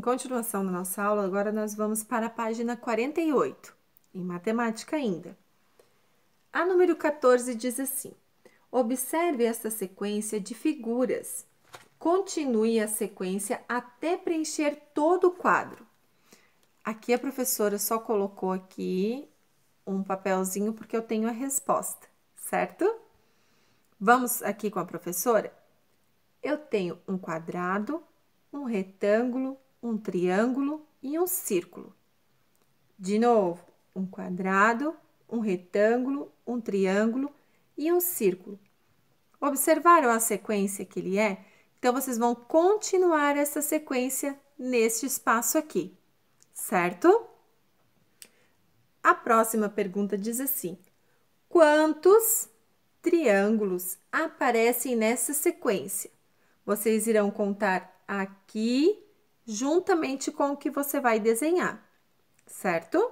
Em continuação da nossa aula, agora nós vamos para a página 48, em matemática ainda. A número 14 diz assim: Observe esta sequência de figuras. Continue a sequência até preencher todo o quadro. Aqui a professora só colocou aqui um papelzinho porque eu tenho a resposta, certo? Vamos aqui com a professora? Eu tenho um quadrado, um retângulo, um triângulo e um círculo. De novo, um quadrado, um retângulo, um triângulo e um círculo. Observaram a sequência que ele é? Então, vocês vão continuar essa sequência neste espaço aqui, certo? A próxima pergunta diz assim: quantos triângulos aparecem nessa sequência? Vocês irão contar aqui juntamente com o que você vai desenhar, certo?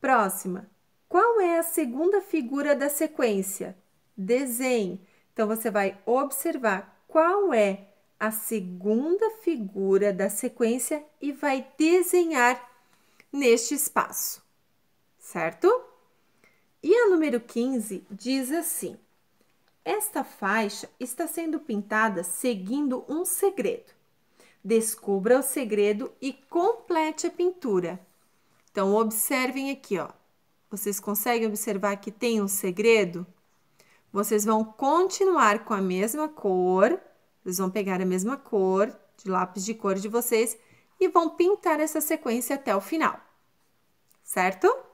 Próxima. Qual é a segunda figura da sequência? Desenhe. Então, você vai observar qual é a segunda figura da sequência e vai desenhar neste espaço, certo? E a número 15 diz assim: Esta faixa está sendo pintada seguindo um segredo. Descubra o segredo e complete a pintura. Então, observem aqui, ó. Vocês conseguem observar que tem um segredo? Vocês vão continuar com a mesma cor, vocês vão pegar a mesma cor de lápis de cor de vocês e vão pintar essa sequência até o final, certo?